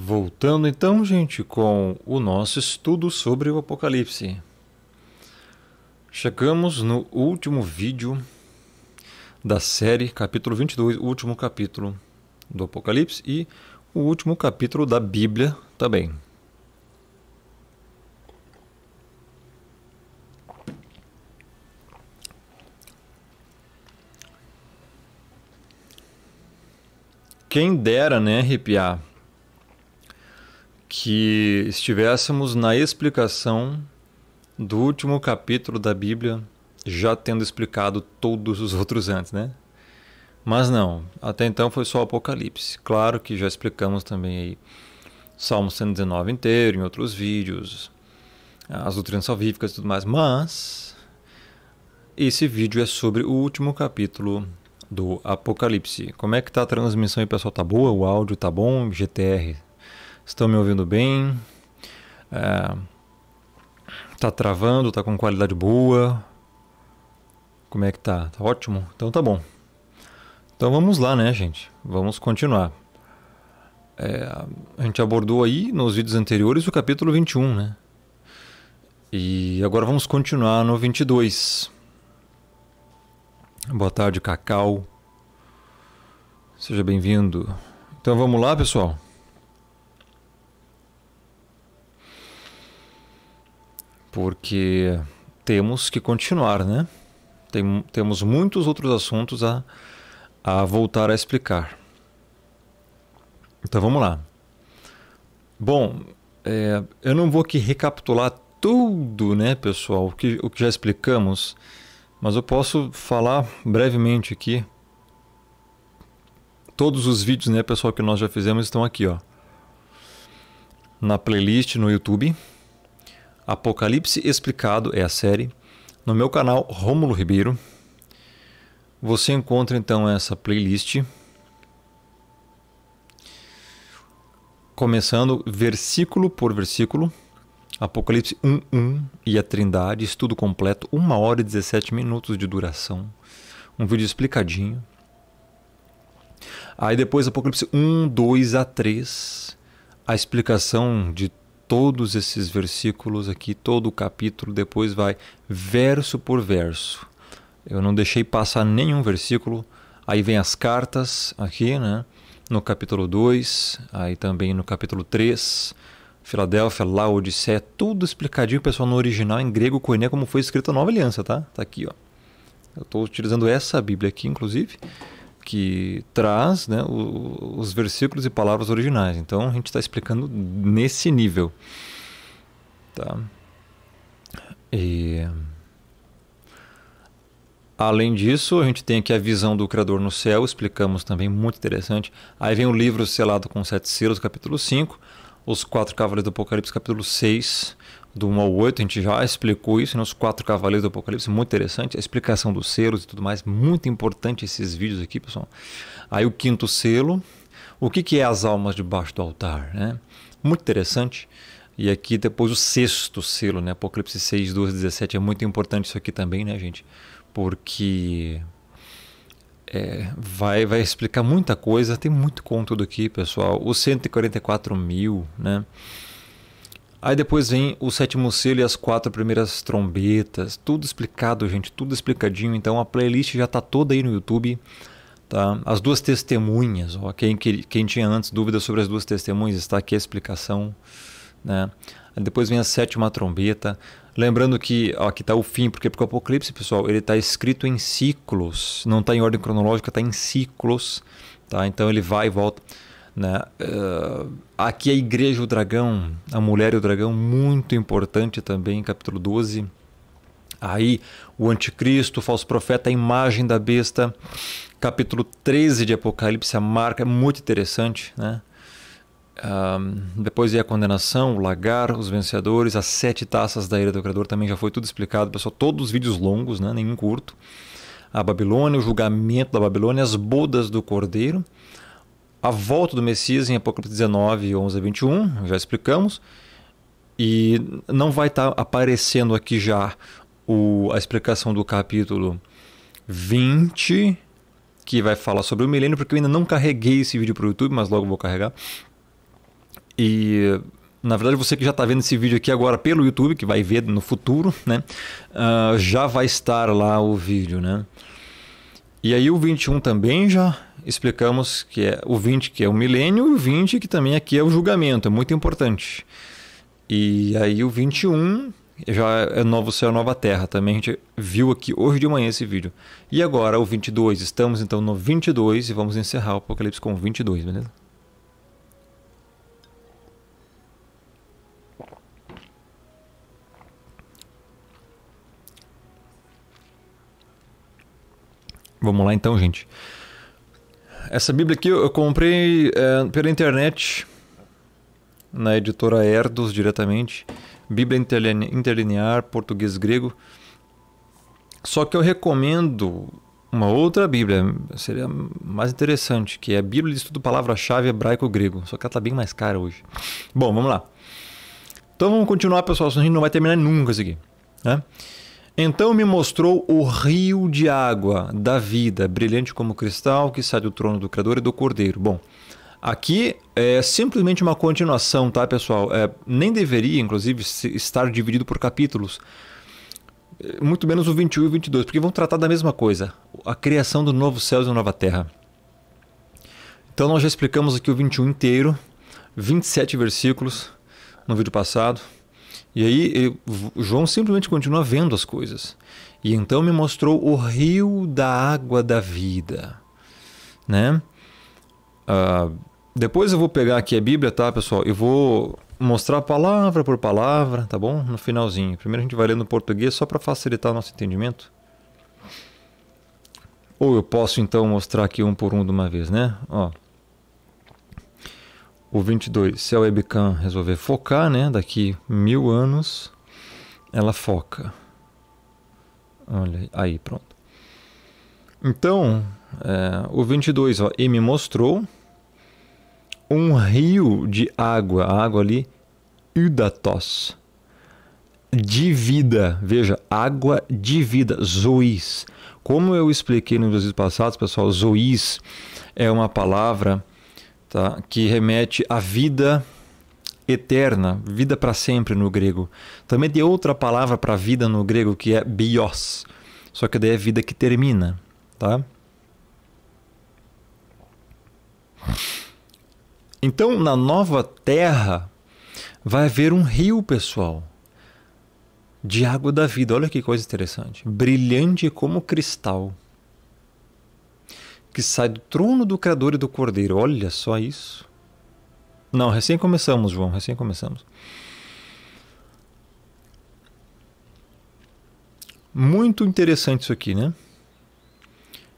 Voltando então, gente, com o nosso estudo sobre o Apocalipse. Chegamos no último vídeo da série, capítulo 22, o último capítulo do Apocalipse e o último capítulo da Bíblia também. Quem dera, né, arrepiar que estivéssemos na explicação do último capítulo da Bíblia, já tendo explicado todos os outros antes, né? Mas não, até então foi só o Apocalipse. Claro que já explicamos também aí Salmo 119 inteiro, em outros vídeos, as doutrinas salvíficas e tudo mais, mas esse vídeo é sobre o último capítulo do Apocalipse. Como é que tá a transmissão aí, pessoal? Tá boa? O áudio tá bom? GTR Estão me ouvindo bem? É, tá travando? Tá com qualidade boa? Como é que tá? Tá ótimo? Então tá bom. Então vamos lá, né, gente? Vamos continuar. É, a gente abordou aí nos vídeos anteriores o capítulo 21, né? E agora vamos continuar no 22. Boa tarde, Cacau. Seja bem-vindo. Então vamos lá, pessoal. porque temos que continuar, né? Tem, temos muitos outros assuntos a, a voltar a explicar. Então vamos lá. Bom, é, eu não vou aqui recapitular tudo, né, pessoal, o que, o que já explicamos, mas eu posso falar brevemente aqui. Todos os vídeos, né, pessoal, que nós já fizemos estão aqui, ó. Na playlist no YouTube, Apocalipse Explicado é a série. No meu canal Rômulo Ribeiro, você encontra então essa playlist. Começando versículo por versículo, Apocalipse 1.1 e a Trindade, estudo completo, 1 hora e 17 minutos de duração. Um vídeo explicadinho. Aí depois Apocalipse 1, 2 a 3, a explicação de todos esses versículos aqui, todo o capítulo, depois vai verso por verso. Eu não deixei passar nenhum versículo. Aí vem as cartas aqui, né? No capítulo 2, aí também no capítulo 3, Filadélfia, Laodiceia, é tudo explicadinho, pessoal, no original em grego, koiné, como foi escrita a nova aliança, tá? Tá aqui, ó. Eu estou utilizando essa Bíblia aqui, inclusive que traz né, o, os versículos e palavras originais. Então a gente está explicando nesse nível. Tá? E... Além disso, a gente tem aqui a visão do Criador no céu, explicamos também, muito interessante. Aí vem o livro selado com sete selos, capítulo 5, os quatro cavaleiros do Apocalipse, capítulo 6, do 1 ao 8, a gente já explicou isso nos quatro cavaleiros do Apocalipse, muito interessante, a explicação dos selos e tudo mais, muito importante esses vídeos aqui, pessoal. Aí o quinto selo, o que, que é as almas debaixo do altar, né? Muito interessante. E aqui depois o sexto selo, né? Apocalipse 6, 12, 17, é muito importante isso aqui também, né, gente? Porque é, vai, vai explicar muita coisa, tem muito conteúdo aqui, pessoal. Os 144 mil, né? Aí depois vem o sétimo selo e as quatro primeiras trombetas, tudo explicado, gente, tudo explicadinho. Então a playlist já está toda aí no YouTube. Tá? As duas testemunhas, ó, quem, quem tinha antes dúvidas sobre as duas testemunhas, está aqui a explicação. Né? Aí depois vem a sétima trombeta. Lembrando que ó, aqui está o fim, porque, porque o Apocalipse, pessoal, ele está escrito em ciclos, não está em ordem cronológica, está em ciclos. Tá? Então ele vai e volta. Né? Uh, aqui a igreja e o dragão, a mulher e o dragão, muito importante também, capítulo 12. Aí o anticristo, o falso profeta, a imagem da besta, capítulo 13 de Apocalipse, a marca, é muito interessante. Né? Uh, depois é a condenação, o lagar, os vencedores, as sete taças da ira do Criador, também já foi tudo explicado, pessoal. Todos os vídeos longos, né? nenhum curto. A Babilônia, o julgamento da Babilônia, as bodas do Cordeiro a volta do Messias em Apocalipse 19, 11 a 21, já explicamos. E não vai estar tá aparecendo aqui já o, a explicação do capítulo 20, que vai falar sobre o milênio, porque eu ainda não carreguei esse vídeo para o YouTube, mas logo vou carregar. E na verdade, você que já está vendo esse vídeo aqui agora pelo YouTube, que vai ver no futuro, né? Uh, já vai estar lá o vídeo, né? E aí o 21 também já explicamos que é o 20 que é o milênio e o 20 que também aqui é o julgamento, é muito importante. E aí o 21 já é novo céu, nova terra, também a gente viu aqui hoje de manhã esse vídeo. E agora o 22, estamos então no 22 e vamos encerrar o Apocalipse com 22, beleza? Vamos lá então, gente. Essa Bíblia aqui eu comprei é, pela internet, na editora Erdos diretamente. Bíblia interlinear, português grego. Só que eu recomendo uma outra Bíblia, seria mais interessante, que é a Bíblia de Estudo Palavra-Chave Hebraico-Grego. Só que ela está bem mais cara hoje. Bom, vamos lá. Então vamos continuar, pessoal, senão a gente não vai terminar nunca isso aqui. Né? Então me mostrou o rio de água da vida, brilhante como cristal, que sai do trono do Criador e do Cordeiro. Bom, aqui é simplesmente uma continuação, tá, pessoal? É, nem deveria, inclusive, estar dividido por capítulos. É, muito menos o 21 e o 22, porque vão tratar da mesma coisa: a criação do novo céu e da nova terra. Então, nós já explicamos aqui o 21 inteiro, 27 versículos no vídeo passado. E aí João simplesmente continua vendo as coisas. E então me mostrou o rio da água da vida, né? Uh, depois eu vou pegar aqui a Bíblia, tá, pessoal? Eu vou mostrar palavra por palavra, tá bom? No finalzinho. Primeiro a gente vai ler no português só para facilitar o nosso entendimento. Ou eu posso então mostrar aqui um por um de uma vez, né? Ó o 22, se a webcam resolver focar, né, daqui mil anos, ela foca. Olha aí, pronto. Então, é, o 22 ó, e me mostrou um rio de água, a água ali, Udatos, de vida. Veja, água de vida, zois. Como eu expliquei nos vídeos passados, pessoal, zois é uma palavra tá? que remete à vida eterna, vida para sempre no grego. Também tem outra palavra para vida no grego que é bios, só que daí é vida que termina, tá? Então, na nova terra vai haver um rio, pessoal, de água da vida. Olha que coisa interessante, brilhante como cristal que sai do trono do Criador e do Cordeiro. Olha só isso. Não, recém começamos, João, recém começamos. Muito interessante isso aqui, né?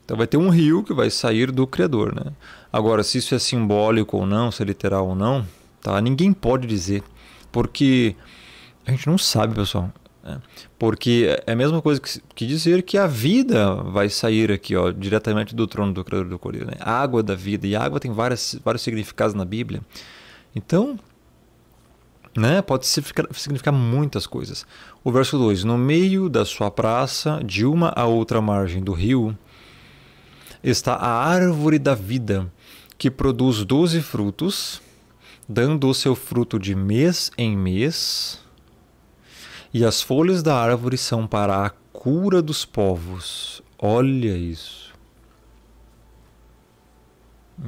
Então vai ter um rio que vai sair do Criador, né? Agora, se isso é simbólico ou não, se é literal ou não, tá? Ninguém pode dizer, porque a gente não sabe, pessoal. É. Porque é a mesma coisa que, que, dizer que a vida vai sair aqui, ó, diretamente do trono do Criador do Cordeiro. Né? água da vida. E água tem várias, vários significados na Bíblia. Então, né, pode significar, significar muitas coisas. O verso 2: No meio da sua praça, de uma a outra margem do rio, está a árvore da vida, que produz doze frutos, dando o seu fruto de mês em mês e as folhas da árvore são para a cura dos povos. Olha isso.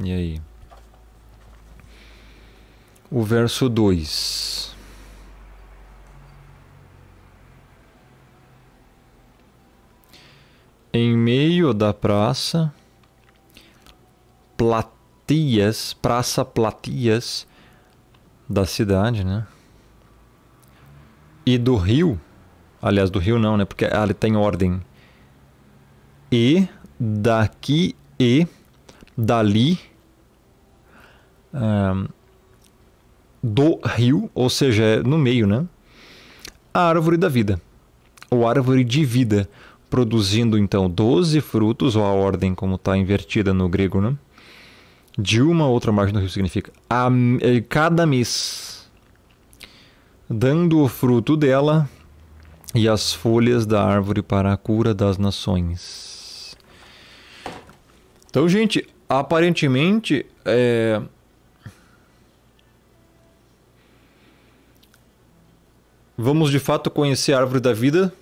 E aí? O verso 2. Em meio da praça, platias, praça platias da cidade, né? e do rio, aliás, do rio não, né? Porque ali tem ordem. E daqui e dali um, do rio, ou seja, é no meio, né? A árvore da vida, ou árvore de vida, produzindo então 12 frutos, ou a ordem como está invertida no grego, né? De uma outra margem do rio significa a, eh, cada mês dando o fruto dela e as folhas da árvore para a cura das nações. Então, gente, aparentemente é... vamos de fato conhecer a árvore da vida,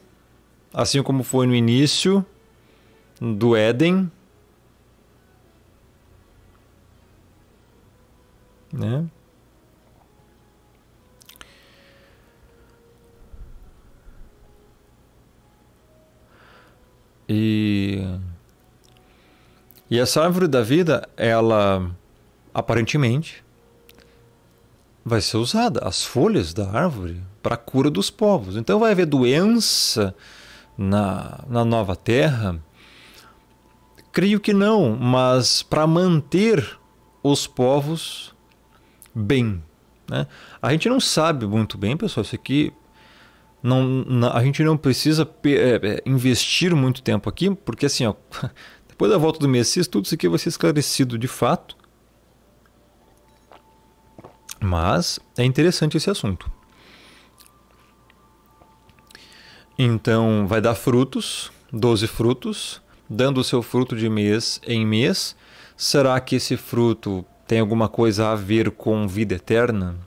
assim como foi no início do Éden, né? E e essa árvore da vida, ela aparentemente vai ser usada, as folhas da árvore, para a cura dos povos. Então vai haver doença na, na nova terra? Creio que não, mas para manter os povos bem. Né? A gente não sabe muito bem, pessoal, isso aqui não, não, a gente não precisa é, é, investir muito tempo aqui, porque assim, ó, depois da volta do Messias, tudo isso aqui vai ser esclarecido de fato. Mas é interessante esse assunto. Então, vai dar frutos, 12 frutos, dando o seu fruto de mês em mês. Será que esse fruto tem alguma coisa a ver com vida eterna?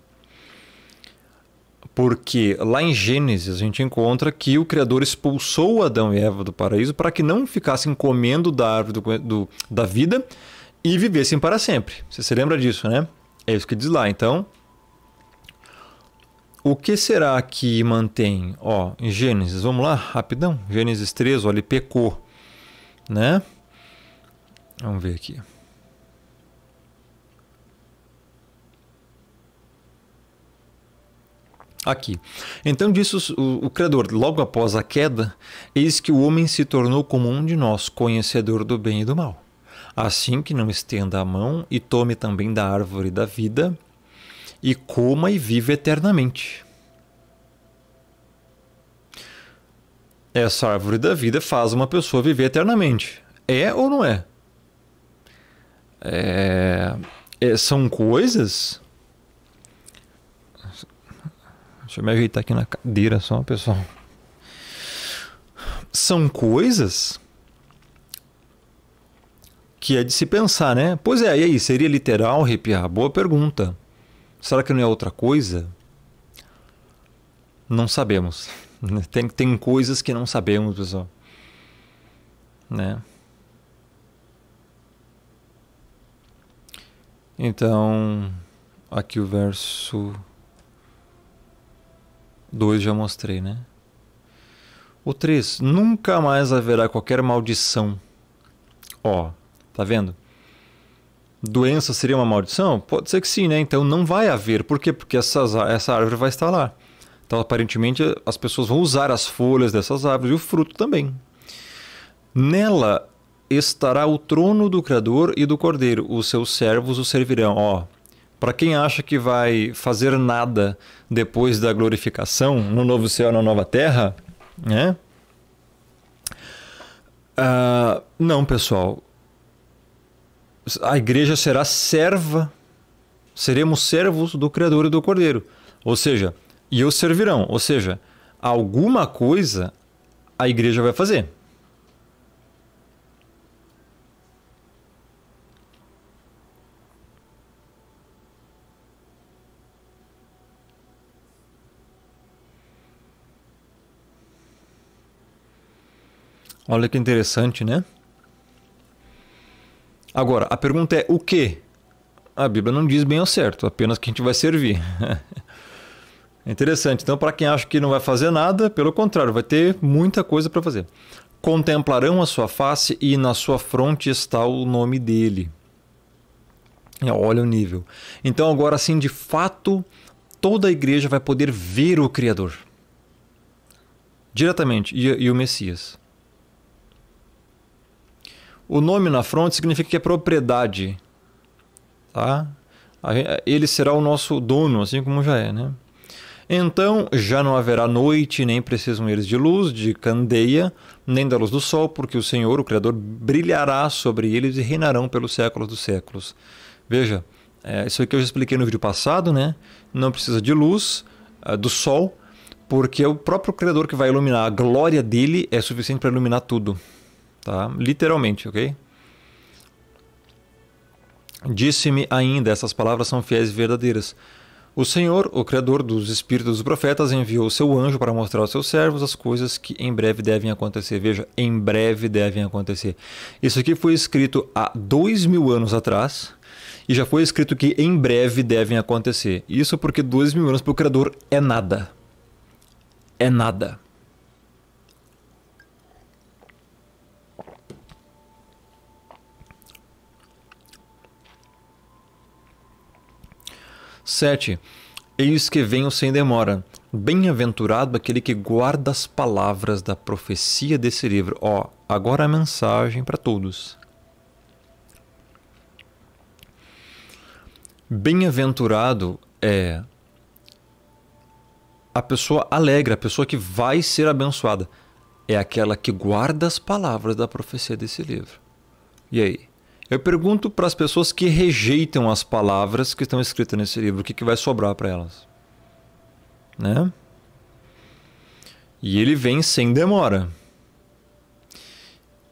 Porque lá em Gênesis a gente encontra que o Criador expulsou Adão e Eva do paraíso para que não ficassem comendo da árvore do, do, da vida e vivessem para sempre. Você se lembra disso, né? É isso que diz lá. Então, o que será que mantém? Ó, em Gênesis, vamos lá, rapidão. Gênesis 3, olha, ele pecou, né? Vamos ver aqui. aqui. Então disse o, o Criador, logo após a queda, eis que o homem se tornou como um de nós, conhecedor do bem e do mal. Assim que não estenda a mão e tome também da árvore da vida, e coma e viva eternamente. Essa árvore da vida faz uma pessoa viver eternamente. É ou não é? é... é são coisas Deixa eu me ajeitar aqui na cadeira só, pessoal. São coisas que é de se pensar, né? Pois é, e aí, seria literal arrepiar? Boa pergunta. Será que não é outra coisa? Não sabemos. Tem, tem coisas que não sabemos, pessoal. Né? Então, aqui o verso 2 já mostrei, né? O 3, nunca mais haverá qualquer maldição. Ó, tá vendo? Doença seria uma maldição? Pode ser que sim, né? Então não vai haver. Por quê? Porque essas, essa árvore vai estar lá. Então, aparentemente, as pessoas vão usar as folhas dessas árvores e o fruto também. Nela estará o trono do Criador e do Cordeiro. Os seus servos o servirão. Ó, para quem acha que vai fazer nada depois da glorificação, no novo céu na nova terra, né? Uh, não, pessoal. A igreja será serva, seremos servos do Criador e do Cordeiro. Ou seja, e os servirão. Ou seja, alguma coisa a igreja vai fazer. Olha que interessante, né? Agora, a pergunta é o que? A Bíblia não diz bem ao certo, apenas que a gente vai servir. é interessante. Então, para quem acha que não vai fazer nada, pelo contrário, vai ter muita coisa para fazer. Contemplarão a sua face e na sua fronte está o nome dele. Olha o nível. Então, agora sim, de fato, toda a igreja vai poder ver o Criador diretamente e, e o Messias. O nome na fronte significa que é propriedade. Tá? Ele será o nosso dono, assim como já é. Né? Então já não haverá noite, nem precisam eles de luz, de candeia, nem da luz do sol, porque o Senhor, o Criador, brilhará sobre eles e reinarão pelos séculos dos séculos. Veja, é, isso aqui eu já expliquei no vídeo passado, né? Não precisa de luz, é, do sol, porque é o próprio Criador que vai iluminar. A glória dele é suficiente para iluminar tudo tá? Literalmente, ok? Disse-me ainda: essas palavras são fiéis e verdadeiras. O Senhor, o Criador dos Espíritos dos Profetas, enviou seu anjo para mostrar aos seus servos as coisas que em breve devem acontecer. Veja, em breve devem acontecer. Isso aqui foi escrito há dois mil anos atrás e já foi escrito que em breve devem acontecer. Isso porque dois mil anos para o Criador é nada. É nada. 7. Eis que venho sem demora. Bem-aventurado aquele que guarda as palavras da profecia desse livro. Ó, agora a mensagem para todos. Bem-aventurado é a pessoa alegre, a pessoa que vai ser abençoada. É aquela que guarda as palavras da profecia desse livro. E aí? Eu pergunto para as pessoas que rejeitam as palavras que estão escritas nesse livro, o que, que vai sobrar para elas? Né? E ele vem sem demora.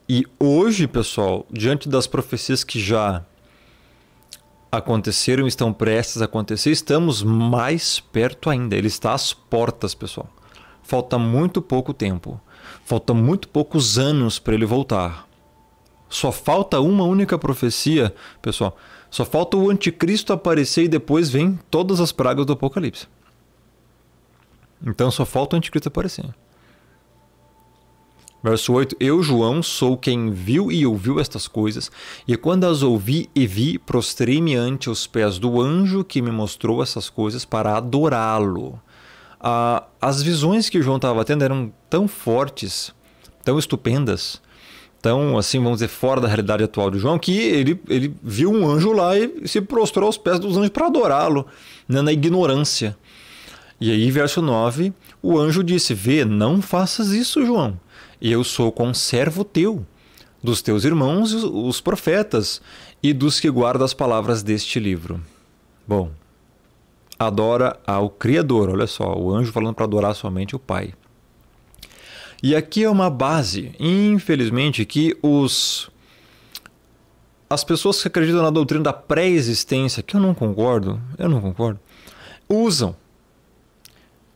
E hoje, pessoal, diante das profecias que já aconteceram, estão prestes a acontecer, estamos mais perto ainda. Ele está às portas, pessoal. Falta muito pouco tempo. Falta muito poucos anos para ele voltar. Só falta uma única profecia, pessoal. Só falta o anticristo aparecer e depois vem todas as pragas do apocalipse. Então só falta o anticristo aparecer. Verso 8: Eu, João, sou quem viu e ouviu estas coisas, e quando as ouvi e vi, prostrei-me ante os pés do anjo que me mostrou essas coisas para adorá-lo. Ah, as visões que João estava tendo eram tão fortes, tão estupendas, tão, assim, vamos dizer, fora da realidade atual de João, que ele, ele viu um anjo lá e se prostrou aos pés dos anjos para adorá-lo, né, na ignorância. E aí, verso 9, o anjo disse: Vê, não faças isso, João. Eu sou conservo teu, dos teus irmãos, os profetas, e dos que guardam as palavras deste livro. Bom, adora ao Criador. Olha só, o anjo falando para adorar somente o Pai. E aqui é uma base, infelizmente, que os as pessoas que acreditam na doutrina da pré-existência, que eu não concordo, eu não concordo, usam.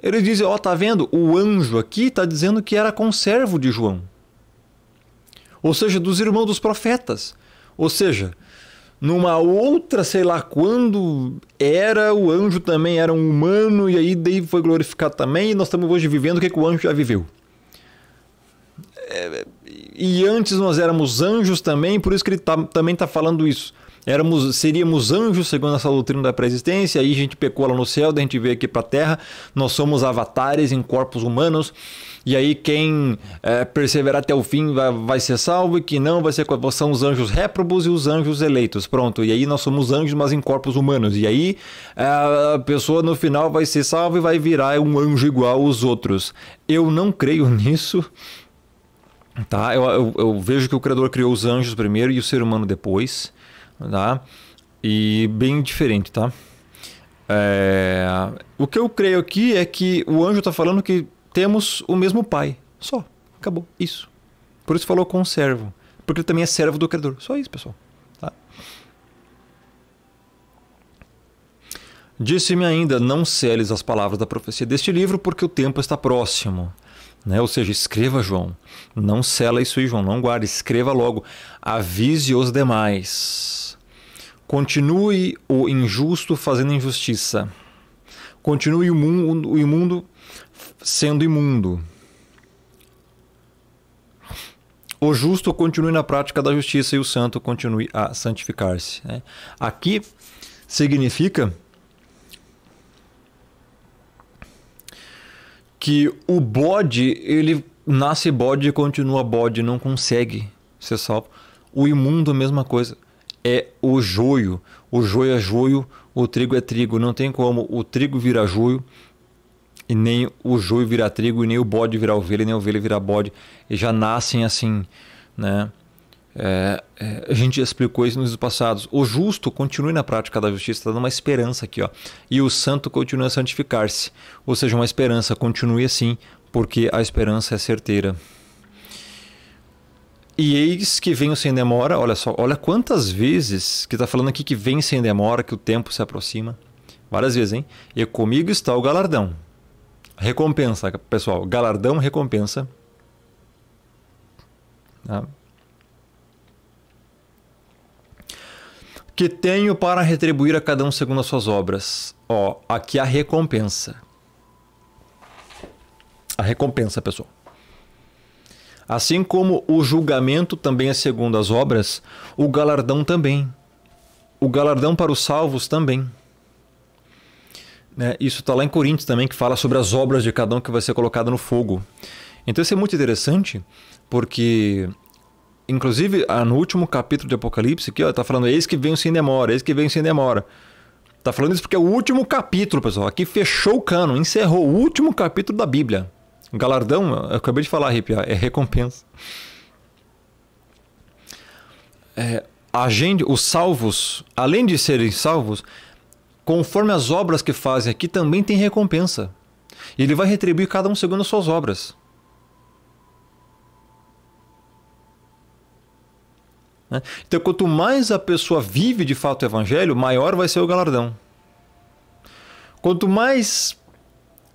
Eles dizem, ó, oh, tá vendo? O anjo aqui tá dizendo que era conservo de João. Ou seja, dos irmãos dos profetas. Ou seja, numa outra, sei lá quando era, o anjo também era um humano e aí daí foi glorificado também e nós estamos hoje vivendo o que, que o anjo já viveu e antes nós éramos anjos também, por isso que ele tá, também está falando isso. Éramos, seríamos anjos segundo essa doutrina da pré-existência, aí a gente pecou lá no céu, daí a gente veio aqui para a terra, nós somos avatares em corpos humanos, e aí quem é, perseverar até o fim vai, vai ser salvo, e quem não vai ser. São os anjos réprobos e os anjos eleitos, pronto. E aí nós somos anjos, mas em corpos humanos, e aí é, a pessoa no final vai ser salva e vai virar um anjo igual aos outros. Eu não creio nisso. Tá? Eu, eu, eu, vejo que o Criador criou os anjos primeiro e o ser humano depois. Tá? E bem diferente, tá? É... O que eu creio aqui é que o anjo está falando que temos o mesmo pai. Só. Acabou. Isso. Por isso falou com o servo. Porque ele também é servo do Criador. Só isso, pessoal. Tá? Disse-me ainda: não seles as palavras da profecia deste livro, porque o tempo está próximo. Né? Ou seja, escreva, João. Não cela isso aí, João. Não guarde. Escreva logo. Avise os demais. Continue o injusto fazendo injustiça. Continue o, mundo, o imundo sendo imundo. O justo continue na prática da justiça e o santo continue a santificar-se. Né? Aqui significa que o bode, ele nasce bode e continua bode, não consegue ser salvo. O imundo, mesma coisa. É o joio. O joio é joio, o trigo é trigo. Não tem como o trigo virar joio, e nem o joio virar trigo, e nem o bode virar ovelha, e nem a ovelha virar bode. E já nascem assim, né? É, é, a gente explicou isso nos passados. O justo continue na prática da justiça, está dando uma esperança aqui, ó. E o santo continue a santificar-se. Ou seja, uma esperança continue assim, porque a esperança é certeira. E eis que venho sem demora, olha só, olha quantas vezes que está falando aqui que vem sem demora, que o tempo se aproxima. Várias vezes, hein? E comigo está o galardão. Recompensa, pessoal. Galardão, recompensa. Ah. Que tenho para retribuir a cada um segundo as suas obras. Ó, aqui a recompensa. A recompensa, pessoal. Assim como o julgamento também é segundo as obras, o galardão também. O galardão para os salvos também. Né? Isso está lá em Coríntios também, que fala sobre as obras de cada um que vai ser colocado no fogo. Então isso é muito interessante, porque Inclusive, ah, no último capítulo de Apocalipse, aqui, ó, tá falando: eis que vem sem demora, eis que vem sem demora. Tá falando isso porque é o último capítulo, pessoal. Aqui fechou o cano, encerrou o último capítulo da Bíblia. Galardão, eu acabei de falar, Rip, é recompensa. É, a gente, os salvos, além de serem salvos, conforme as obras que fazem aqui, também tem recompensa. E ele vai retribuir cada um segundo as suas obras. Né? Então, quanto mais a pessoa vive de fato o evangelho, maior vai ser o galardão. Quanto mais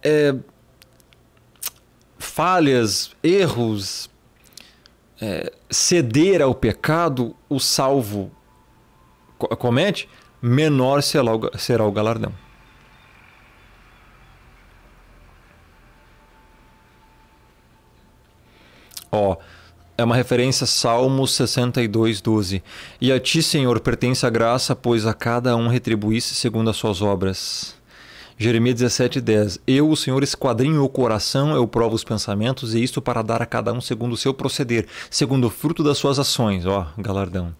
é, falhas, erros, é, ceder ao pecado, o salvo comete, menor será o, será o galardão. Ó. Oh, é uma referência a Salmos 62, 12. E a ti, Senhor, pertence a graça, pois a cada um retribuísse segundo as suas obras. Jeremias 17, 10. Eu, o Senhor, esquadrinho o coração, eu provo os pensamentos, e isto para dar a cada um segundo o seu proceder, segundo o fruto das suas ações. Ó, galardão.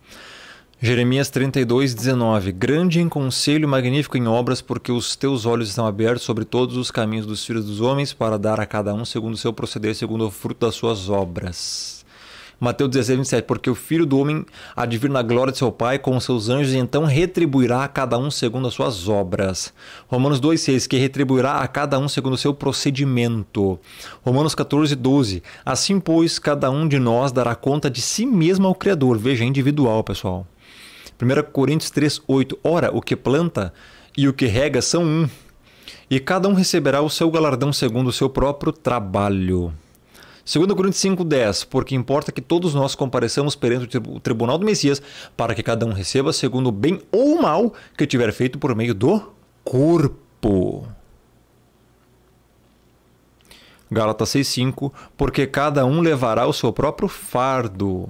Jeremias 32, 19. Grande em conselho magnífico em obras, porque os teus olhos estão abertos sobre todos os caminhos dos filhos dos homens, para dar a cada um segundo o seu proceder, segundo o fruto das suas obras. Mateus 16, 27. Porque o filho do homem há de vir na glória de seu Pai com seus anjos e então retribuirá a cada um segundo as suas obras. Romanos 2, 6. Que retribuirá a cada um segundo o seu procedimento. Romanos 14, 12. Assim, pois, cada um de nós dará conta de si mesmo ao Criador. Veja, é individual, pessoal. 1 Coríntios 3, 8. Ora, o que planta e o que rega são um, e cada um receberá o seu galardão segundo o seu próprio trabalho. 2 Coríntios 5,10: Porque importa que todos nós compareçamos perante o tribunal do Messias, para que cada um receba segundo o bem ou o mal que tiver feito por meio do corpo. Gálatas 6,5 Porque cada um levará o seu próprio fardo.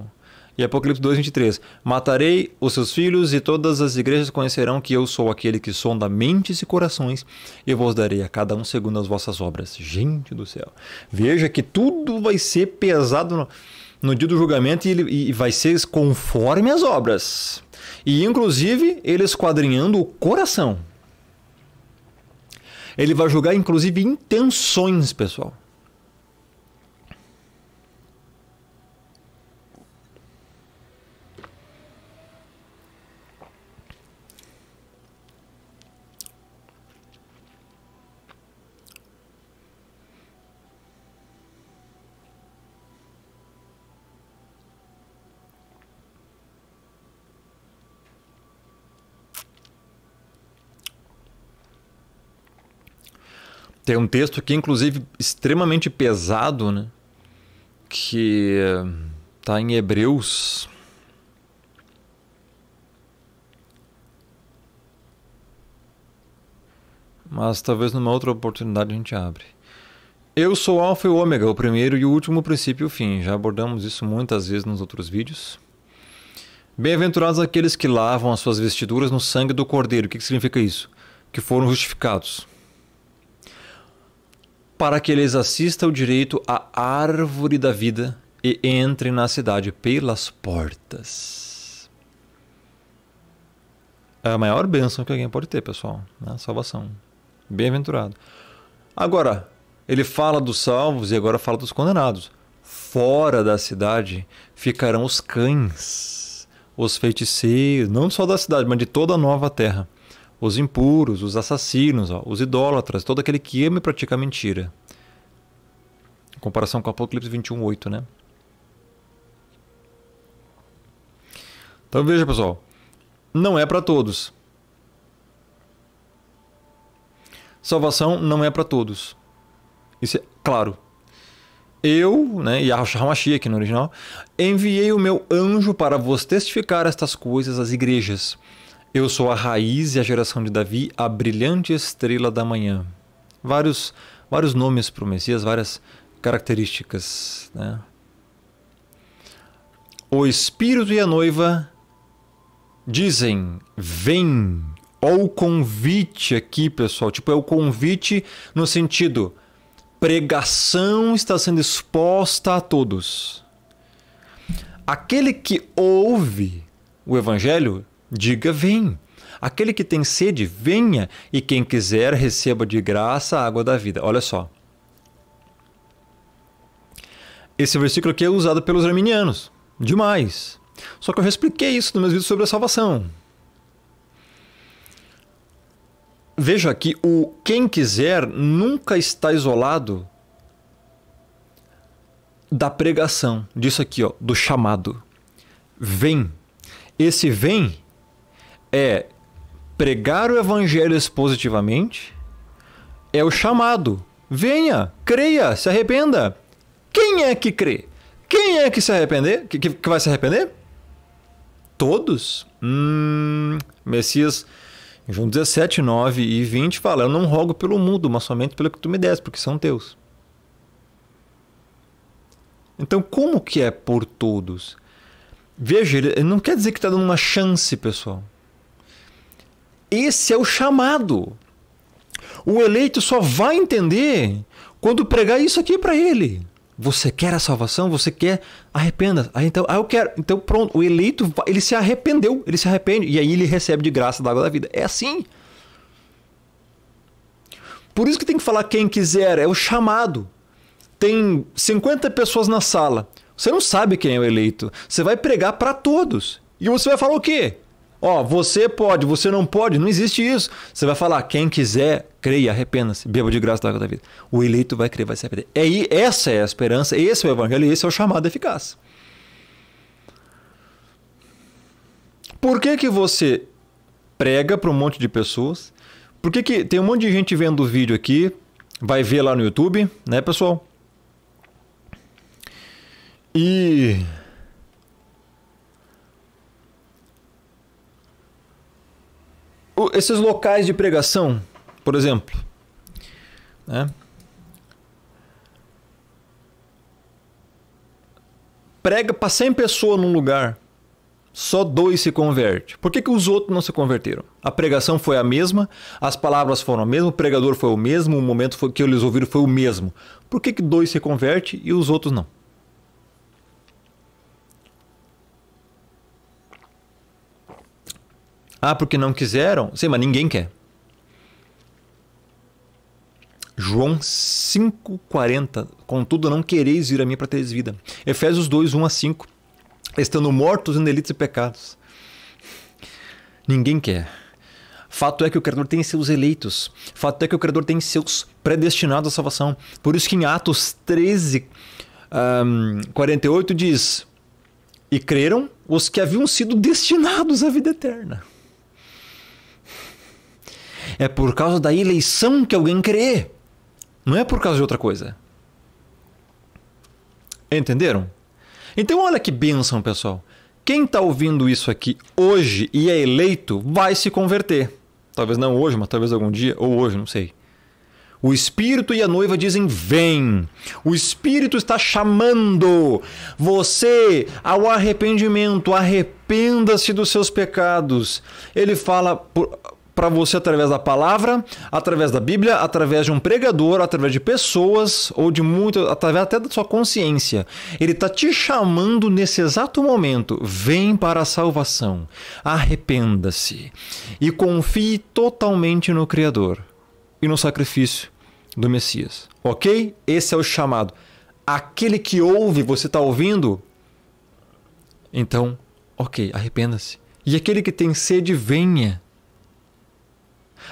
E Apocalipse 2:23. Matarei os seus filhos e todas as igrejas conhecerão que eu sou aquele que sonda mentes e corações, e vos darei a cada um segundo as vossas obras. Gente do céu. Veja que tudo vai ser pesado no, no dia do julgamento e, ele, e vai ser conforme as obras. E inclusive ele esquadrinhando o coração. Ele vai julgar inclusive intenções, pessoal. Tem um texto aqui, inclusive, extremamente pesado, né? Que está eh, em Hebreus. Mas talvez numa outra oportunidade a gente abre. Eu sou Alfa e Ômega, o primeiro e o último princípio e o fim. Já abordamos isso muitas vezes nos outros vídeos. Bem-aventurados aqueles que lavam as suas vestiduras no sangue do Cordeiro. O que significa isso? Que foram justificados para que eles assistam o direito à árvore da vida e entrem na cidade pelas portas. É a maior bênção que alguém pode ter, pessoal. Né? Salvação. Bem-aventurado. Agora, ele fala dos salvos e agora fala dos condenados. Fora da cidade ficarão os cães, os feiticeiros, não só da cidade, mas de toda a nova terra os impuros, os assassinos, ó, os idólatras, todo aquele que ama e pratica mentira. Em comparação com Apocalipse 21:8, né? Então veja, pessoal, não é para todos. Salvação não é para todos. Isso é claro. Eu, né, Yahushua Hamashi aqui no original, enviei o meu anjo para vos testificar estas coisas às igrejas. Eu sou a raiz e a geração de Davi, a brilhante estrela da manhã. Vários, vários nomes para o Messias, várias características. Né? O Espírito e a noiva dizem: Vem! Olha o convite aqui, pessoal. Tipo, é o convite no sentido: pregação está sendo exposta a todos. Aquele que ouve o Evangelho diga: Vem. Aquele que tem sede, venha, e quem quiser, receba de graça a água da vida. Olha só. Esse versículo aqui é usado pelos arminianos. Demais. Só que eu já expliquei isso nos meus vídeos sobre a salvação. Veja aqui, o quem quiser nunca está isolado da pregação, disso aqui, ó, do chamado. Vem. Esse vem é pregar o evangelho expositivamente, é o chamado. Venha, creia, se arrependa. Quem é que crê? Quem é que se arrepender? Que, que, vai se arrepender? Todos? Hum, Messias, em João 17, 9 e 20, fala: Eu não rogo pelo mundo, mas somente pelo que tu me des, porque são teus. Então, como que é por todos? Veja, ele não quer dizer que está dando uma chance, pessoal. Esse é o chamado. O eleito só vai entender quando pregar isso aqui para ele. Você quer a salvação? Você quer? Arrependa. Ah, então, ah, eu quero. Então, pronto. O eleito, ele se arrependeu. Ele se arrepende. E aí ele recebe de graça da água da vida. É assim. Por isso que tem que falar quem quiser. É o chamado. Tem 50 pessoas na sala. Você não sabe quem é o eleito. Você vai pregar para todos. E você vai falar o quê? Ó, você pode, você não pode, não existe isso. Você vai falar, quem quiser, creia, arrependa-se, beba de graça da água da vida. O eleito vai crer, vai se arrepender. É essa é a esperança, esse é o evangelho, esse é o chamado eficaz. Por que, que você prega para um monte de pessoas? Por que, que tem um monte de gente vendo o vídeo aqui? Vai ver lá no YouTube, né, pessoal? E esses locais de pregação, por exemplo, né? prega para 100 pessoas num lugar, só dois se converte. Por que, que os outros não se converteram? A pregação foi a mesma, as palavras foram a mesma, o pregador foi o mesmo, o momento que eles ouviram foi o mesmo. Por que, que dois se converte e os outros não? Ah, porque não quiseram? Sim, mas ninguém quer. João 5,40. Contudo, não quereis vir a mim para teres vida. Efésios 2, 1 a 5. Estando mortos em delitos e pecados. Ninguém quer. Fato é que o Criador tem seus eleitos. Fato é que o Criador tem seus predestinados à salvação. Por isso que em Atos 13, um, 48 diz: E creram os que haviam sido destinados à vida eterna. É por causa da eleição que alguém crê. Não é por causa de outra coisa. Entenderam? Então olha que bênção, pessoal. Quem está ouvindo isso aqui hoje e é eleito vai se converter. Talvez não hoje, mas talvez algum dia, ou hoje, não sei. O Espírito e a noiva dizem: Vem! O Espírito está chamando você ao arrependimento, arrependa-se dos seus pecados. Ele fala por, para você através da palavra, através da Bíblia, através de um pregador, através de pessoas ou de muito, através até da sua consciência. Ele está te chamando nesse exato momento. Vem para a salvação. Arrependa-se e confie totalmente no Criador e no sacrifício do Messias. OK? Esse é o chamado. Aquele que ouve, você está ouvindo? Então, OK, arrependa-se. E aquele que tem sede, venha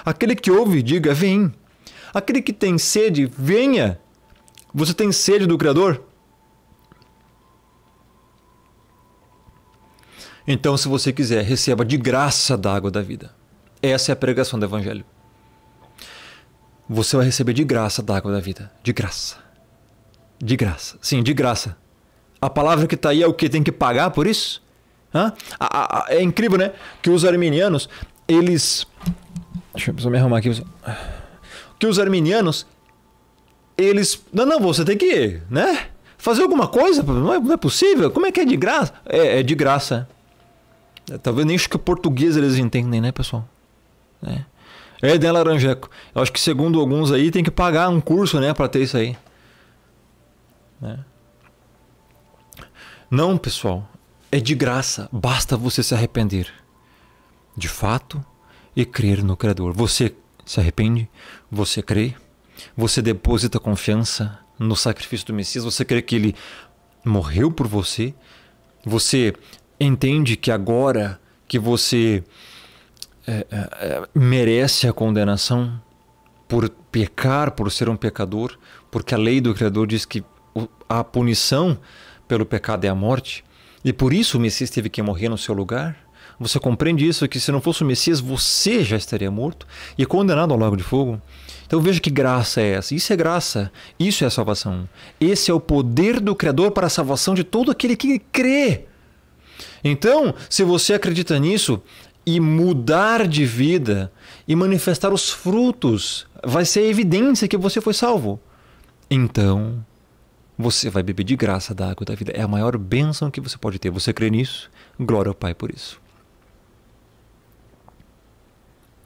Aquele que ouve, diga: Vem. Aquele que tem sede, venha. Você tem sede do Criador? Então, se você quiser, receba de graça da água da vida. Essa é a pregação do Evangelho. Você vai receber de graça da água da vida. De graça. De graça. Sim, de graça. A palavra que está aí é o que? Tem que pagar por isso? Hã? É incrível, né? Que os arminianos, eles Deixa eu me arrumar aqui. Que os arminianos. Eles. Não, não, você tem que. Né? Fazer alguma coisa? Não é, não é possível? Como é que é de graça? É, é de graça. É, talvez nem acho que o português eles entendem, né, pessoal? É. de é, né, Laranjeco. Eu acho que segundo alguns aí tem que pagar um curso, né, para ter isso aí. Né? Não, pessoal. É de graça. Basta você se arrepender. De fato, e crer no Criador. Você se arrepende? Você crê? Você deposita confiança no sacrifício do Messias? Você crê que ele morreu por você? Você entende que agora que você é, é, é merece a condenação por pecar, por ser um pecador, porque a lei do Criador diz que a punição pelo pecado é a morte, e por isso o Messias teve que morrer no seu lugar? Você compreende isso, que se não fosse o Messias, você já estaria morto e é condenado ao lago de fogo. Então veja que graça é essa. Isso é graça. Isso é a salvação. Esse é o poder do Criador para a salvação de todo aquele que crê. Então, se você acredita nisso e mudar de vida e manifestar os frutos, vai ser evidência que você foi salvo. Então, você vai beber de graça da água da vida. É a maior bênção que você pode ter. Você crê nisso? Glória ao Pai por isso.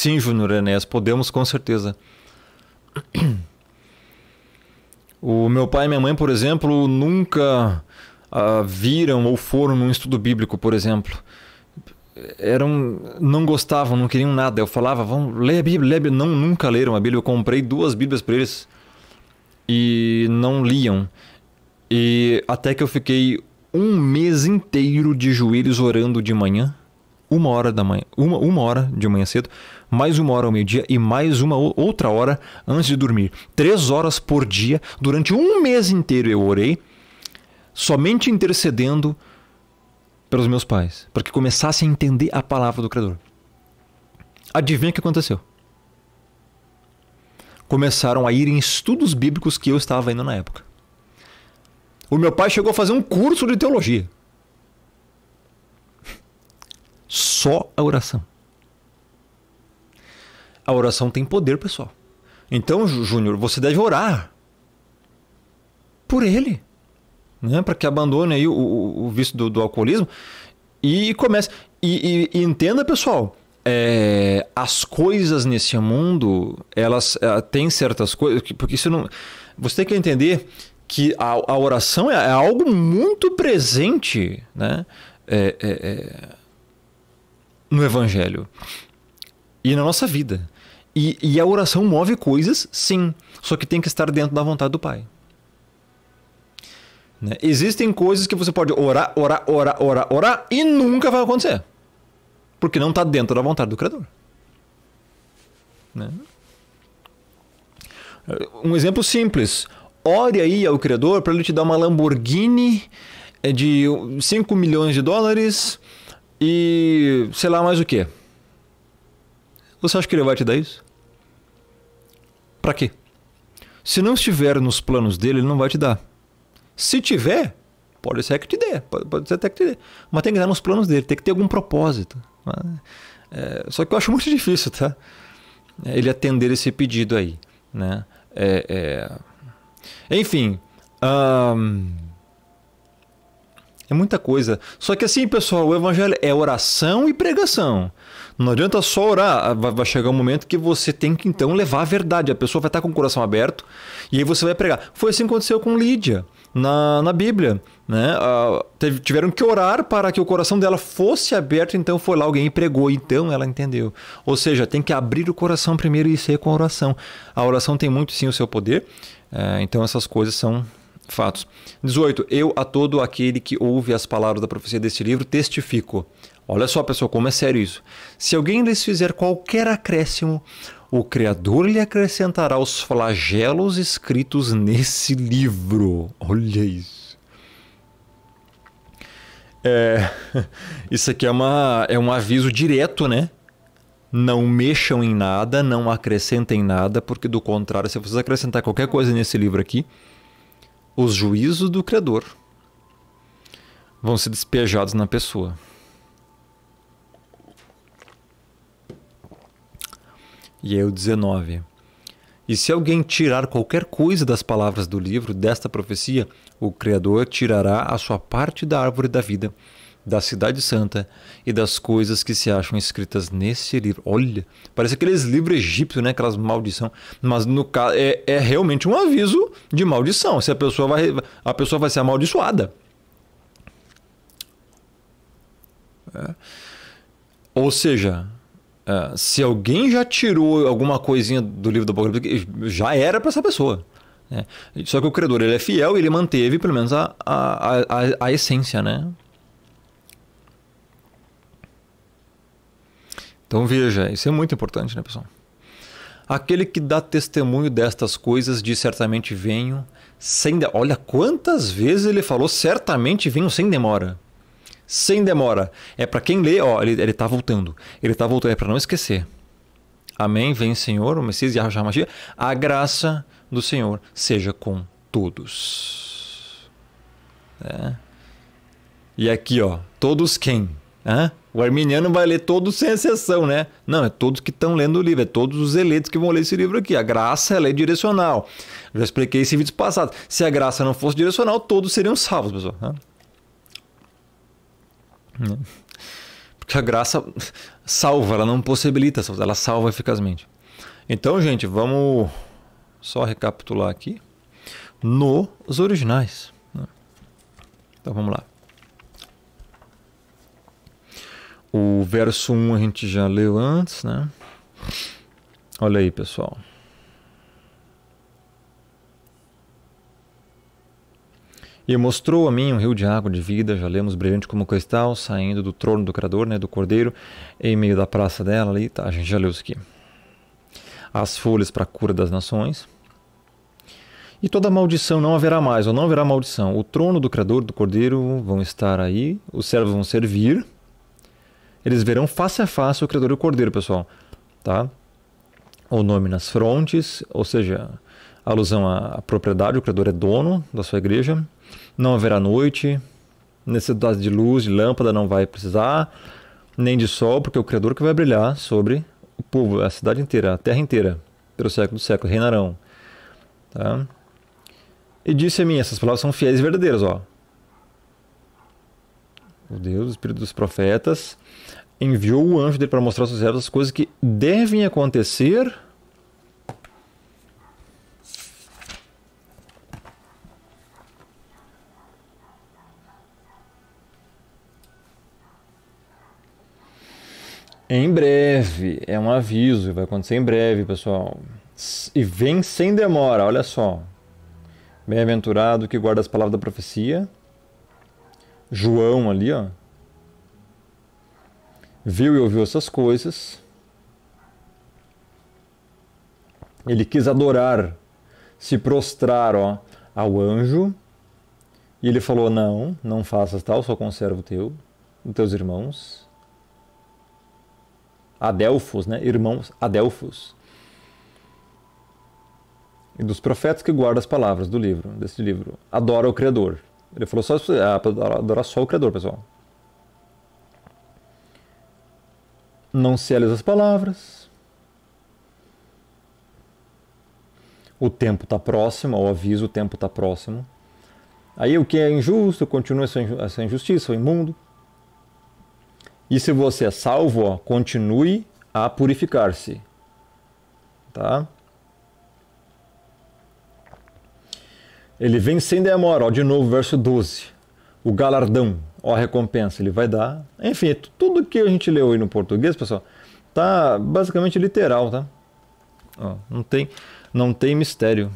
Sim, Júnior Enéas, é, podemos com certeza. O meu pai e minha mãe, por exemplo, nunca ah, viram ou foram num estudo bíblico, por exemplo. Eram, não gostavam, não queriam nada. Eu falava, vamos ler a Bíblia, ler a Bíblia. Não, nunca leram a Bíblia. Eu comprei duas Bíblias para eles e não liam. E até que eu fiquei um mês inteiro de joelhos orando de manhã, uma hora da manhã, uma, uma hora de manhã cedo, mais uma hora ao meio-dia e mais uma outra hora antes de dormir. Três horas por dia, durante um mês inteiro eu orei, somente intercedendo pelos meus pais, para que começassem a entender a palavra do Criador. Adivinha o que aconteceu? Começaram a ir em estudos bíblicos que eu estava indo na época. O meu pai chegou a fazer um curso de teologia. Só a oração. A oração tem poder, pessoal. Então, Júnior, você deve orar por ele, né? para que abandone aí o, o, vício do, do, alcoolismo e comece. E, e, e entenda, pessoal, é, as coisas nesse mundo elas é, têm certas coisas porque isso não. Você tem que entender que a, a oração é, é, algo muito presente, né? É, é, é, no Evangelho e na nossa vida. E, e a oração move coisas, sim, só que tem que estar dentro da vontade do Pai. Né? Existem coisas que você pode orar, orar, orar, orar, orar e nunca vai acontecer. Porque não está dentro da vontade do Criador. Né? Um exemplo simples. Ore aí ao Criador para ele te dar uma Lamborghini eh, de 5 milhões de dólares e sei lá mais o que. Você acha que ele vai te dar isso? Para quê? Se não estiver nos planos dele, ele não vai te dar. Se tiver, pode ser que te dê, pode ser até que te dê. Mas tem que estar nos planos dele, tem que ter algum propósito. É, só que eu acho muito difícil, tá? É, ele atender esse pedido aí, né? É, é... Enfim, é muita coisa. Só que assim, pessoal, o evangelho é oração e pregação. Não adianta só orar, ah, vai chegar um momento que você tem que então levar a verdade. A pessoa vai estar com o coração aberto e aí você vai pregar. Foi assim que aconteceu com Lídia na, na Bíblia. Né? Ah, teve, tiveram que orar para que o coração dela fosse aberto, então foi lá alguém e pregou, então ela entendeu. Ou seja, tem que abrir o coração primeiro e ser com a oração. A oração tem muito sim o seu poder, eh, então essas coisas são fatos. 18. Eu a todo aquele que ouve as palavras da profecia deste livro testifico. Olha só, pessoal, como é sério isso. Se alguém lhes fizer qualquer acréscimo, o Criador lhe acrescentará os flagelos escritos nesse livro. Olha isso. É, isso aqui é, uma, é um aviso direto, né? Não mexam em nada, não acrescentem nada, porque do contrário, se vocês acrescentar qualquer coisa nesse livro aqui, os juízos do Criador vão ser despejados na pessoa. e o 19. E se alguém tirar qualquer coisa das palavras do livro, desta profecia, o Criador tirará a sua parte da árvore da vida, da cidade santa e das coisas que se acham escritas nesse livro. Olha, parece aqueles livros egípcios, né? Aquelas maldição. Mas no caso é, é realmente um aviso de maldição. Se a pessoa vai, a pessoa vai ser amaldiçoada. É. Ou seja, é, se alguém já tirou alguma coisinha do livro do Apocalipse, já era para essa pessoa. Né? Só que o credor ele é fiel e ele manteve pelo menos a, a, a, a essência, né? Então veja, isso é muito importante, né, pessoal? Aquele que dá testemunho destas coisas diz certamente venho sem de... Olha quantas vezes ele falou certamente venho sem demora sem demora. É para quem lê, ó, ele, ele tá voltando. Ele tá voltando, é para não esquecer. Amém, vem Senhor, o Messias e a Magia. A graça do Senhor seja com todos. É. E aqui, ó, todos quem? Hã? O arminiano vai ler todos sem exceção, né? Não, é todos que estão lendo o livro, é todos os eleitos que vão ler esse livro aqui. A graça ela é direcional. Eu já expliquei esse vídeo passado. Se a graça não fosse direcional, todos seriam salvos, pessoal. Hã? Né? Porque a graça salva, ela não possibilita, ela salva eficazmente. Então, gente, vamos só recapitular aqui nos originais. Né? Então vamos lá. O verso 1 a gente já leu antes, né? Olha aí, pessoal. E mostrou a mim um rio de água de vida, já lemos, brilhante como cristal, saindo do trono do Criador, né, do Cordeiro, em meio da praça dela ali, tá, a gente já leu isso aqui. As folhas para a cura das nações. E toda maldição não haverá mais, ou não haverá maldição. O trono do Criador, do Cordeiro, vão estar aí, os servos vão servir. Eles verão face a face o Criador e o Cordeiro, pessoal. Tá? O nome nas frontes, ou seja, alusão à propriedade, o Criador é dono da sua igreja não haverá noite, necessidade de luz, de lâmpada não vai precisar, nem de sol, porque é o Criador que vai brilhar sobre o povo, a cidade inteira, a terra inteira, pelo século do século, reinarão. Tá? E disse a mim, essas palavras são fiéis e verdadeiras, ó. O Deus, o Espírito dos profetas, enviou o anjo dele para mostrar aos seus servos as coisas que devem acontecer Em breve, é um aviso, vai acontecer em breve, pessoal. E vem sem demora, olha só. Bem-aventurado que guarda as palavras da profecia. João ali, ó. Viu e ouviu essas coisas. Ele quis adorar, se prostrar, ó, ao anjo. E ele falou: Não, não faças tal, só conservo o teu, dos teus irmãos. Adelfos, né? irmãos Adelfos. E dos profetas que guardam as palavras do livro, desse livro. Adora o Criador. Ele falou só ah, adorar só o Criador, pessoal. Não seles as palavras. O tempo está próximo, o aviso, o tempo está próximo. Aí o que é injusto continua essa injustiça, o imundo. E se você é salvo, continue a purificar-se. Tá? Ele vem sem demora, ó, de novo, verso 12. O galardão, ó, a recompensa, ele vai dar. Enfim, é tudo que a gente leu aí no português, pessoal, tá basicamente literal, tá? Ó, não tem, não tem mistério.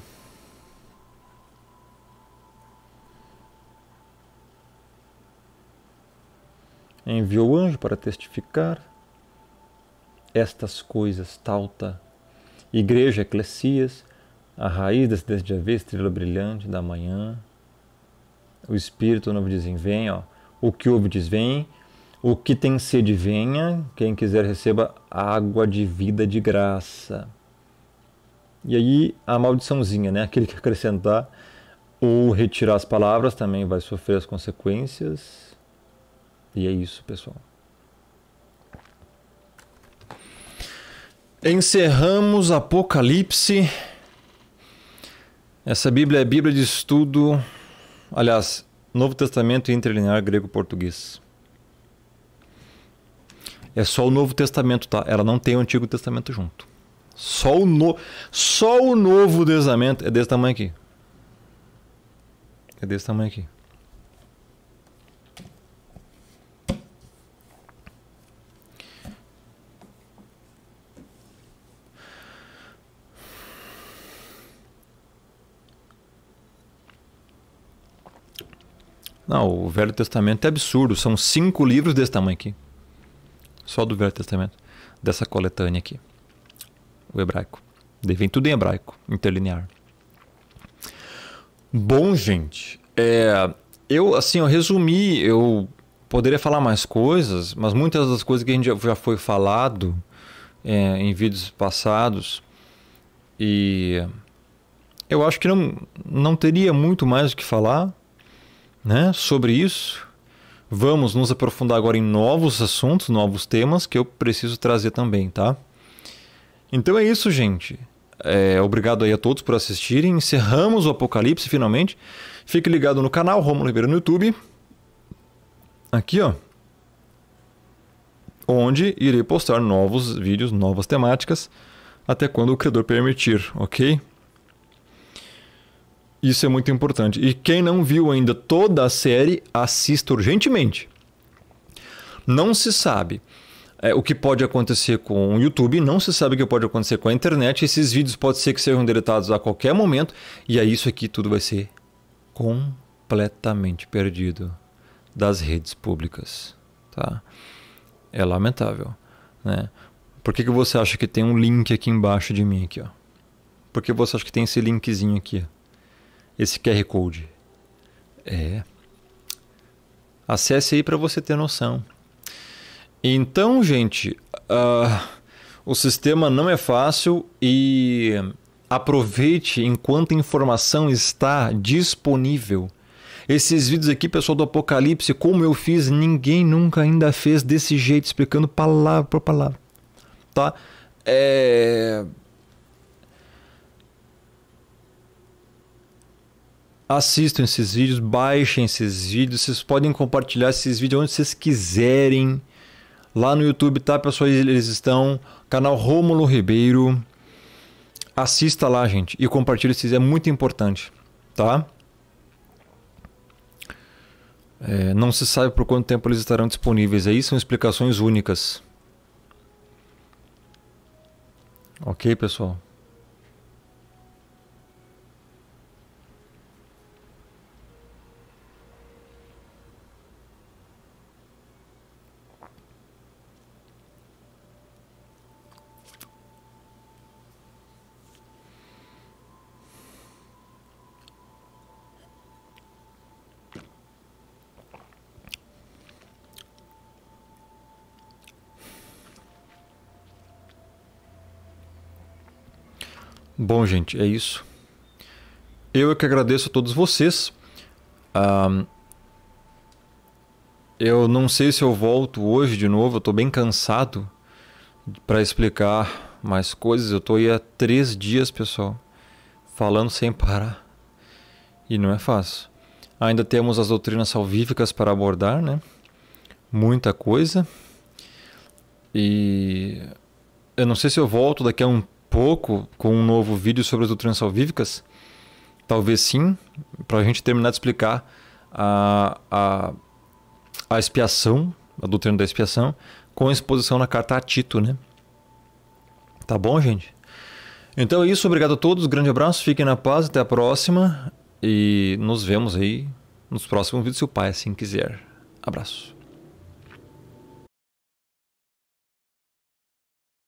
enviou o anjo para testificar estas coisas, talta, igreja, eclesias, a raiz da cidade de Ave, estrela brilhante da manhã. O Espírito Novo dizem, vem, ó. o que houve diz, vem, o que tem sede, venha, quem quiser receba água de vida de graça. E aí a maldiçãozinha, né? Aquele que acrescentar ou retirar as palavras também vai sofrer as consequências e é isso, pessoal. Encerramos Apocalipse. Essa Bíblia é Bíblia de estudo, aliás, Novo Testamento interlinear grego-português. É só o Novo Testamento, tá? Ela não tem o Antigo Testamento junto. Só o, no... só o Novo Testamento é desse tamanho aqui. É desse tamanho aqui. Não, o Velho Testamento é absurdo. São cinco livros desse tamanho aqui. Só do Velho Testamento. Dessa coletânea aqui. O hebraico. Vem tudo em hebraico, interlinear. Bom, gente. É, eu, assim, eu resumi. Eu poderia falar mais coisas, mas muitas das coisas que a gente já foi falado é, em vídeos passados. E eu acho que não, não teria muito mais o que falar né, sobre isso. Vamos nos aprofundar agora em novos assuntos, novos temas que eu preciso trazer também, tá? Então é isso, gente. É, obrigado aí a todos por assistirem. Encerramos o Apocalipse finalmente. Fique ligado no canal Romulo Ribeiro no YouTube. Aqui, ó. Onde irei postar novos vídeos, novas temáticas, até quando o criador permitir, ok? Isso é muito importante. E quem não viu ainda toda a série, assista urgentemente. Não se sabe é, o que pode acontecer com o YouTube, não se sabe o que pode acontecer com a internet. Esses vídeos podem ser que sejam deletados a qualquer momento, e aí isso aqui tudo vai ser completamente perdido das redes públicas. Tá? É lamentável. Né? Por que, que você acha que tem um link aqui embaixo de mim? Aqui, ó? Por que você acha que tem esse linkzinho aqui? esse QR Code. É. Acesse aí para você ter noção. Então, gente, uh, o sistema não é fácil e aproveite enquanto a informação está disponível. Esses vídeos aqui, pessoal do Apocalipse, como eu fiz, ninguém nunca ainda fez desse jeito, explicando palavra por palavra. Tá? É assistam esses vídeos, baixem esses vídeos, vocês podem compartilhar esses vídeos onde vocês quiserem. Lá no YouTube, tá, pessoal? Eles estão. Canal Rômulo Ribeiro. Assista lá, gente, e compartilhe esses, é muito importante, tá? É, não se sabe por quanto tempo eles estarão disponíveis. Aí são explicações únicas. Ok, pessoal? Bom, gente, é isso. Eu é que agradeço a todos vocês. Um, eu não sei se eu volto hoje de novo, eu estou bem cansado para explicar mais coisas. Eu estou aí há três dias, pessoal, falando sem parar. E não é fácil. Ainda temos as doutrinas salvíficas para abordar, né? Muita coisa. E eu não sei se eu volto daqui a um pouco com um novo vídeo sobre as doutrinas salvívicas? Talvez sim, para a gente terminar de explicar a, a, a expiação, a doutrina da expiação, com a exposição na carta a Tito, né? Tá bom, gente? Então é isso, obrigado a todos, grande abraço, fiquem na paz, até a próxima e nos vemos aí nos próximos vídeos, se o pai assim quiser. Abraço.